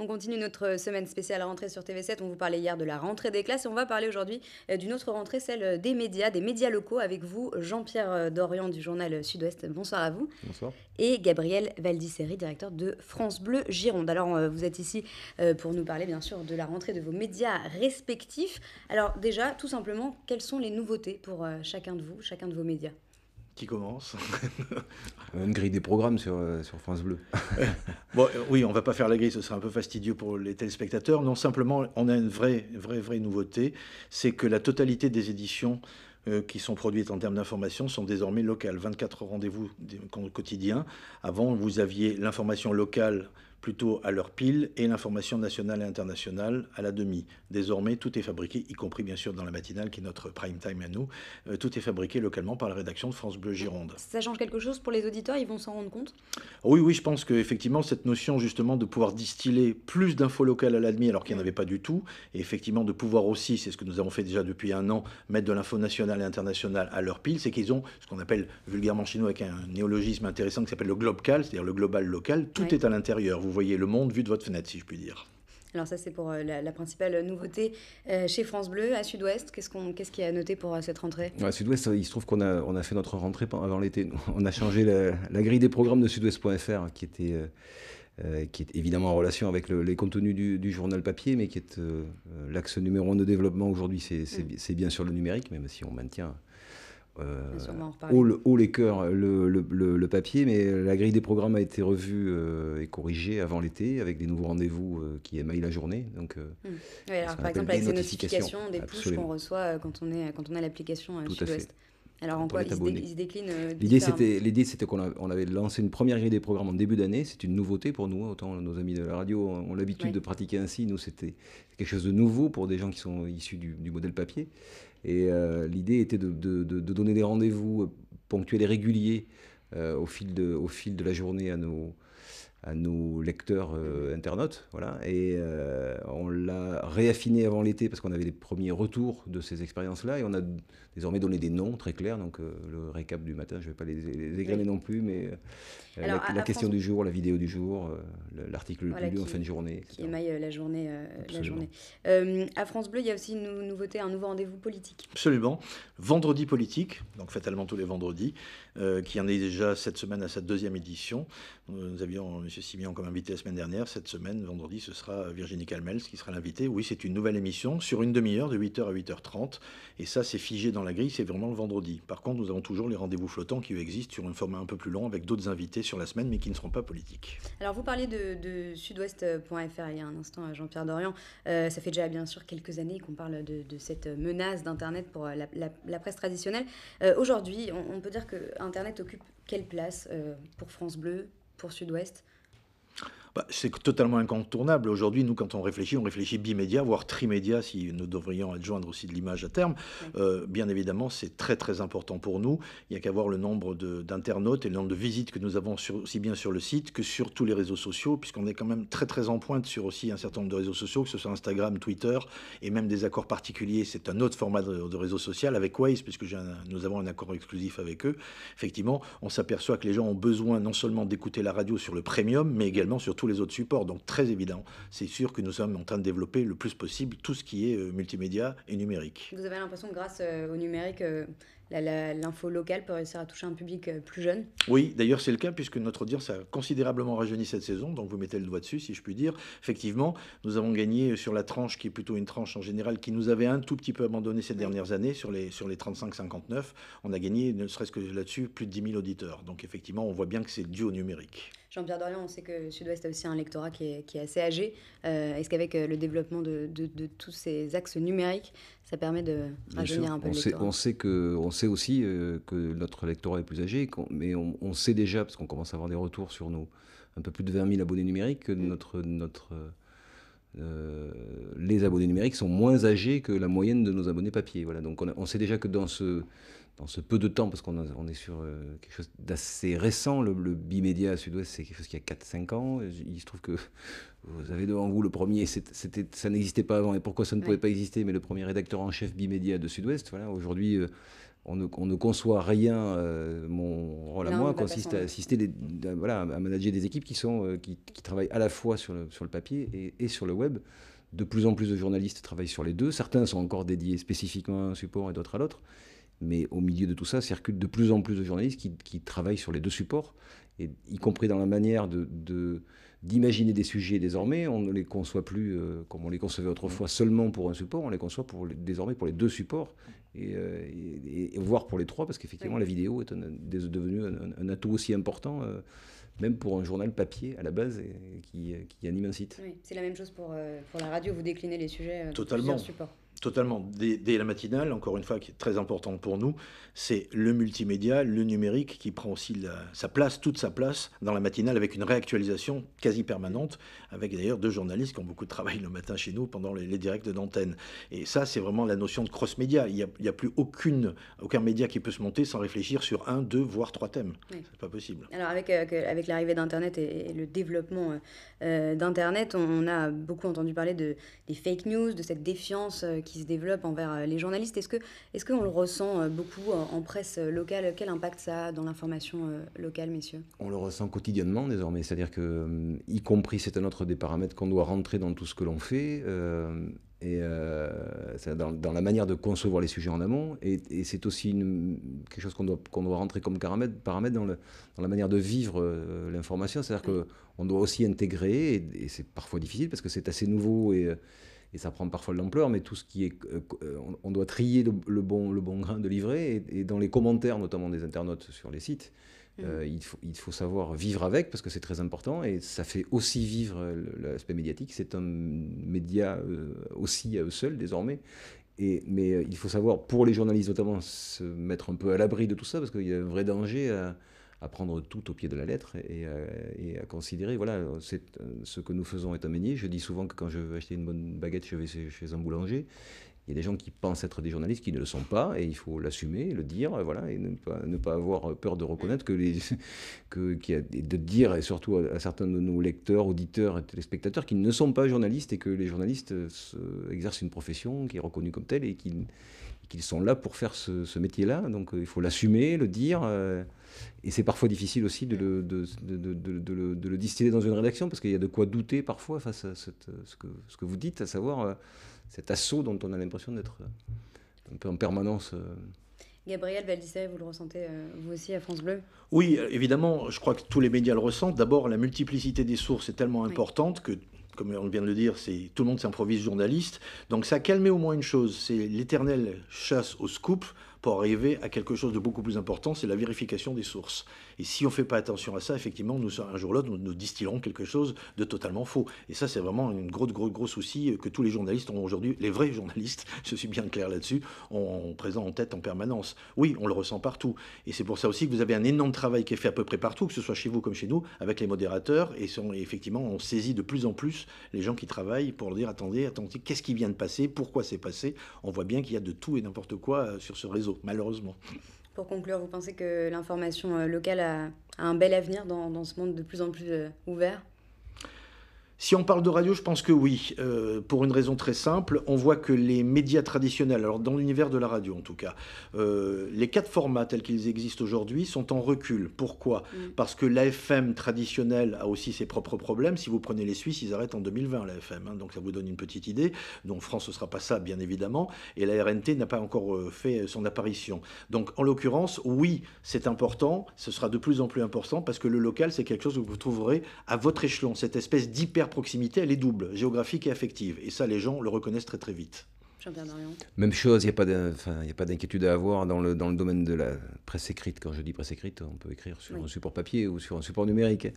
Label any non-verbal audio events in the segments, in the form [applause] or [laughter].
On continue notre euh, semaine spéciale rentrée sur TV7. On vous parlait hier de la rentrée des classes et on va parler aujourd'hui euh, d'une autre rentrée, celle euh, des médias, des médias locaux, avec vous, Jean-Pierre Dorian du journal Sud-Ouest. Bonsoir à vous. Bonsoir. Et Gabriel Valdiceri, directeur de France Bleu Gironde. Alors, vous êtes ici pour nous parler, bien sûr, de la rentrée de vos médias respectifs. Alors, déjà, tout simplement, quelles sont les nouveautés pour chacun de vous, chacun de vos médias qui commence. une [laughs] grille des programmes sur, euh, France Bleu. [laughs] Euh, oui, on va pas faire la grille, ce serait un peu fastidieux pour les téléspectateurs. Non, simplement, on a une vraie, vraie, vraie nouveauté, c'est que la totalité des éditions euh, qui sont produites en termes d'information sont désormais locales. 24 rendez-vous quotidiens. Avant, vous aviez l'information locale plutôt à leur pile, et l'information nationale et internationale à la demi. Désormais, tout est fabriqué, y compris bien sûr dans la matinale qui est notre prime time à nous, euh, tout est fabriqué localement par la rédaction de France Bleu Gironde. Ça change quelque chose pour les auditeurs, ils vont s'en rendre compte Oui, oui, je pense qu'effectivement, cette notion justement de pouvoir distiller plus d'infos locales à la demi alors qu'il n'y en avait pas du tout, et effectivement de pouvoir aussi, c'est ce que nous avons fait déjà depuis un an, mettre de l'info nationale et internationale à leur pile, c'est qu'ils ont ce qu'on appelle vulgairement chinois avec un néologisme intéressant qui s'appelle le global, c'est-à-dire le global local, tout est à l'intérieur vous voyez le monde vu de votre fenêtre, si je puis dire. Alors ça, c'est pour euh, la, principale nouveauté euh, chez France Bleu. À Sud-Ouest, qu'est-ce qu'il y a à noter pour euh, cette rentrée À Sud-Ouest, il se trouve qu'on a, on a fait notre rentrée avant l'été. On a changé la, grille des programmes de Sud-Ouest.fr, qui était... qui est évidemment en relation avec les contenus du, journal papier, mais qui est l'axe numéro un de développement aujourd'hui, mm. c'est bien sûr le numérique, même si on maintient haut, les cœurs le, le, le, papier, mais la grille des programmes a été revue euh, et corrigée avant l'été avec des nouveaux rendez-vous euh, qui émaillent la journée. Donc, euh, hum. par exemple, avec notifications, des push qu'on reçoit quand on, est, quand on a l'application sud alors en quoi ils se, euh, L'idée c'était, l'idée c'était qu'on on avait lancé une première grille des programmes en début d'année. C'est une nouveauté pour nous. Autant nos amis de la radio ont l'habitude de pratiquer ainsi. Nous c'était quelque chose de nouveau pour des gens qui sont issus du, modèle papier. Et euh, l'idée était de, donner des rendez-vous euh, ponctuels et réguliers au, fil de, au fil de la journée à nos, à nos lecteurs euh, internautes. Voilà. Et euh, on l'a réaffiné avant l'été parce qu'on avait les premiers retours de ces expériences-là. Et on a désormais donné des noms très clairs. Donc euh, le récap du matin, je ne vais pas les, les non plus, mais la, question du jour, la vidéo du jour, l'article le en fin de journée. Qui émaille la journée. la journée. à France Bleu, il y a aussi une nouveauté, un nouveau rendez-vous politique. Absolument. Vendredi politique, donc fatalement tous les vendredis, qui en est déjà cette semaine à sa deuxième édition. Nous avions M. Simian comme invité la semaine dernière. Cette semaine, vendredi, ce sera Virginie Calmels qui sera l'invitée. Oui, c'est une nouvelle émission sur une demi-heure, de 8h à 8h30. Et ça, c'est figé dans la grille, c'est vraiment le vendredi. Par contre, nous avons toujours les rendez-vous flottants qui existent sur un format un peu plus long avec d'autres invités sur la semaine, mais qui ne seront pas politiques. Alors, vous parliez de, de sudouest.fr il y a un instant à euh, Jean-Pierre Dorian. Euh, ça fait déjà bien sûr quelques années qu'on parle de, cette menace d'Internet pour euh, la, presse traditionnelle. Aujourd'hui, on, peut dire que Internet occupe quelle place pour France Bleu, pour Sud-Ouest bah, c'est totalement incontournable. Aujourd'hui, nous, quand on réfléchit, on réfléchit bimédia, voire trimédia, si nous devrions adjoindre aussi de l'image à terme. Euh, bien évidemment, c'est très très important pour nous. Il n'y a qu'à voir le nombre d'internautes et le nombre de visites que nous avons sur, aussi bien sur le site que sur tous les réseaux sociaux, puisqu'on est quand même très très en pointe sur aussi un certain nombre de réseaux sociaux, que ce soit Instagram, Twitter, et même des accords particuliers. C'est un autre format de, réseau social avec Waze, puisque nous avons un accord exclusif avec eux. Effectivement, on s'aperçoit que les gens ont besoin non seulement d'écouter la radio sur le premium, mais également sur tous les autres supports. Donc très évident, c'est sûr que nous sommes en train de développer le plus possible tout ce qui est euh, multimédia et numérique. Vous avez l'impression que grâce euh, au numérique, euh, l'info locale peut réussir à toucher un public plus jeune Oui, d'ailleurs c'est le cas puisque notre audience a considérablement rajeuni cette saison, donc vous mettez le doigt dessus si je puis dire. Effectivement, nous avons gagné sur la tranche qui est plutôt une tranche en général qui nous avait un tout petit peu abandonné ces dernières années, sur les, sur les 35-59, on a gagné ne serait-ce que là-dessus plus de 10 000 auditeurs. Donc effectivement, on voit bien que c'est dû au numérique. Jean-Pierre Dorian, on sait que Sud-Ouest a aussi un lectorat qui est, assez âgé. Euh, est-ce qu'avec euh, le développement de, tous ces axes numériques, ça permet de rajeunir un peu on le sait, on sait, aussi euh, que notre lectorat est plus âgé, mais on, sait déjà, parce qu'on commence à avoir des retours sur nos un peu plus de 20 000 abonnés numériques, que mm. notre, les abonnés numériques sont moins âgés que la moyenne de nos abonnés papier. Voilà. Donc on sait déjà que dans ce, dans ce peu de temps, parce qu'on on est sur euh, quelque chose d'assez récent, le, bimédia Sud-Ouest, c'est quelque chose qui a 4-5 ans. Euh, il se trouve que vous avez devant vous le premier, c'était, ça n'existait pas avant, et pourquoi ça ne pouvait pas exister, mais le premier rédacteur en chef bimédia de Sud-Ouest. Voilà, aujourd'hui, euh, on, ne, conçoit rien. mon rôle à moi consiste à assister, voilà, à manager des équipes qui, sont, qui, travaillent à la fois sur le, sur le papier et, et sur le web. De plus en plus de journalistes travaillent sur les deux. Certains sont encore dédiés spécifiquement à un support et d'autres à l'autre. Mais au milieu de tout ça, circulent de plus en plus de journalistes qui, travaillent sur les deux supports, et y compris dans la manière d'imaginer des sujets désormais. On ne les conçoit plus euh, comme on les concevait autrefois seulement pour un support, on les conçoit pour désormais pour les deux supports, euh, et, voire pour les trois, parce qu'effectivement la vidéo est, devenue un, atout aussi important. Euh, même pour un journal papier à la base qui, anime un site. c'est la même chose pour, la radio, vous déclinez les sujets sur plusieurs supports. Totalement. Dès, la matinale, encore une fois, qui est très importante pour nous, c'est le multimédia, le numérique qui prend aussi sa place, toute sa place dans la matinale avec une réactualisation quasi permanente, avec d'ailleurs deux journalistes qui ont beaucoup de travail le matin chez nous pendant les, directs directs d'antenne. Et ça, c'est vraiment la notion de cross-média. Il n'y a, plus aucune, aucun média qui peut se monter sans réfléchir sur un, deux, voire trois thèmes. C'est pas possible. Alors avec, euh, avec l'arrivée d'Internet et, le développement euh, euh, d'Internet, on, a beaucoup entendu parler de, des fake news, de cette défiance qui se développe envers euh, les journalistes. Est-ce que est-ce qu'on le ressent euh, beaucoup en presse euh, locale Quel impact ça a dans l'information locale, messieurs On le ressent quotidiennement désormais. C'est-à-dire que, y compris, c'est un autre des paramètres qu'on doit rentrer dans tout ce que l'on fait. et dans, la manière de concevoir les sujets en amont. Et, c'est aussi une, quelque chose qu'on doit, qu'on doit rentrer comme paramètre, paramètre dans, le, dans la manière de vivre l'information. C'est-à-dire qu'on doit aussi intégrer, et, et c'est parfois difficile parce que c'est assez nouveau et, et ça prend parfois de l'ampleur, mais tout ce qui est. Euh, euh, on doit trier le, bon, le bon grain de livret, et, dans les commentaires, notamment des internautes sur les sites, mm. euh, il, faut, il faut savoir vivre avec, parce que c'est très important, et ça fait aussi vivre l'aspect médiatique. C'est un média aussi à eux seuls, désormais. Et, mais il faut savoir, pour les journalistes notamment, se mettre un peu à l'abri de tout ça, parce qu'il y a un vrai danger à à prendre tout au pied de la lettre et, euh, à considérer, voilà, euh, ce que nous faisons est un Je dis souvent que quand je veux acheter une bonne baguette, je vais chez un boulanger. Il y a des gens qui pensent être des journalistes qui ne le sont pas, et il faut l'assumer, le dire, voilà, et ne pas, ne pas avoir peur de reconnaître que les, [laughs] que, qui de dire, et surtout à, certains de nos lecteurs, auditeurs et téléspectateurs, qu'ils ne sont pas journalistes et que les journalistes exercent une profession qui est reconnue comme telle et qu'ils sont là pour faire ce, métier-là. Donc euh, il faut l'assumer, le dire. Et c'est parfois difficile aussi de le, de, de, de, de le distiller dans une rédaction, parce qu'il y a de quoi douter parfois face à ce, que, ce, que, vous dites, à savoir euh, cet assaut dont on a l'impression d'être euh, un peu en permanence. Euh. Gabriel Valdissé, vous le ressentez vous aussi à France Bleu Oui, évidemment, je crois que tous les médias le ressentent. D'abord, la multiplicité des sources est tellement importante que comme on vient de le dire, c'est tout le monde s'improvise journaliste. Donc ça a calmé au moins une chose, c'est l'éternelle chasse au scoop pour arriver à quelque chose de beaucoup plus important, c'est la vérification des sources. Et si on ne fait pas attention à ça, effectivement, nous, un jour ou l'autre, nous, distillerons quelque chose de totalement faux. Et ça, c'est vraiment un gros, gros, gros souci que tous les journalistes ont aujourd'hui, les vrais journalistes, [laughs] je suis bien clair là-dessus, ont, présent en tête en permanence. Oui, on le ressent partout. Et c'est pour ça aussi que vous avez un énorme travail qui est fait à peu près partout, que ce soit chez vous comme chez nous, avec les modérateurs. Et, sont, effectivement, on saisit de plus en plus les gens qui travaillent pour leur dire, attendez, attendez, qu'est-ce qui vient de passer Pourquoi c'est passé On voit bien qu'il y a de tout et n'importe quoi euh, sur ce réseau malheureusement. Pour conclure, vous pensez que l'information euh, locale a, un bel avenir dans ce monde de plus en plus euh, ouvert si on parle de radio, je pense que oui, euh, pour une raison très simple. On voit que les médias traditionnels, alors dans l'univers de la radio en tout cas, euh, les quatre formats tels qu'ils existent aujourd'hui sont en recul. Pourquoi mm. Parce que l'AFM traditionnelle a aussi ses propres problèmes. Si vous prenez les Suisses, ils arrêtent en 2020 l'AFM, hein, donc ça vous donne une petite idée. Donc France, ce sera pas ça, bien évidemment. Et la RNT n'a pas encore euh, fait son apparition. Donc en l'occurrence, oui, c'est important. Ce sera de plus en plus important parce que le local, c'est quelque chose que vous trouverez à votre échelon, cette espèce d'hyper proximité, elle est double, géographique et affective. Et ça, les gens le reconnaissent très très vite. Même chose, il n'y a pas d'inquiétude à avoir dans le, dans le domaine de la presse écrite. Quand je dis presse écrite, on peut écrire sur un support papier ou sur un support numérique.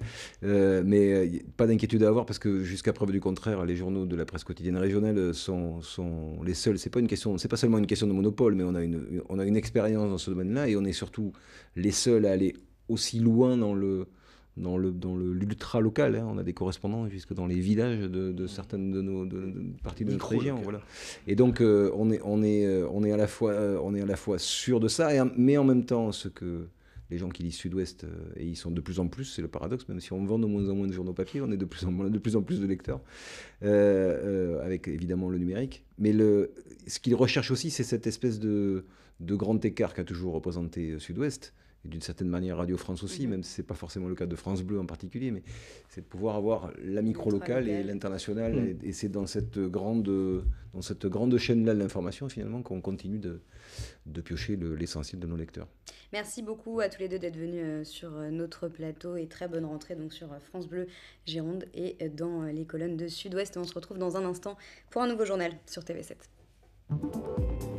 Euh, mais euh, pas d'inquiétude à avoir parce que jusqu'à preuve du contraire, les journaux de la presse quotidienne régionale sont, sont les seuls. C'est pas une question, c'est pas seulement une question de monopole, mais on a une, on a une expérience dans ce domaine-là et on est surtout les seuls à aller aussi loin dans le dans le dans l'ultra local. Hein. On a des correspondants jusque dans les villages de, certaines de nos de, parties de notre région. Voilà. Et donc euh, on est on est euh, on est à la fois euh, on est à la fois sûr de ça, et, mais en même temps ce que les gens qui lisent Sud-Ouest, et ils sont de plus en plus, c'est le paradoxe, même si on vend de moins en moins de journaux papier, on est de plus en, de, plus, en plus de lecteurs, avec évidemment le numérique. Mais le, ce qu'ils recherchent aussi, c'est cette espèce de, de grand écart qu'a toujours représenté Sud-Ouest, et d'une certaine manière Radio France aussi, mhm. même si ce n'est pas forcément le cas de France Bleu en particulier, mais c'est de pouvoir avoir la micro-locale et l'international. Mhm. Et, c'est dans cette grande, dans cette grande chaîne-là de l'information, finalement, qu'on continue de, de piocher l'essentiel de nos lecteurs. Merci beaucoup à tous les deux d'être venus euh, sur euh, notre plateau et très bonne rentrée donc sur euh, France Bleu Gironde et dans les colonnes de Sud-Ouest. On se retrouve dans un instant pour un nouveau journal sur TV7.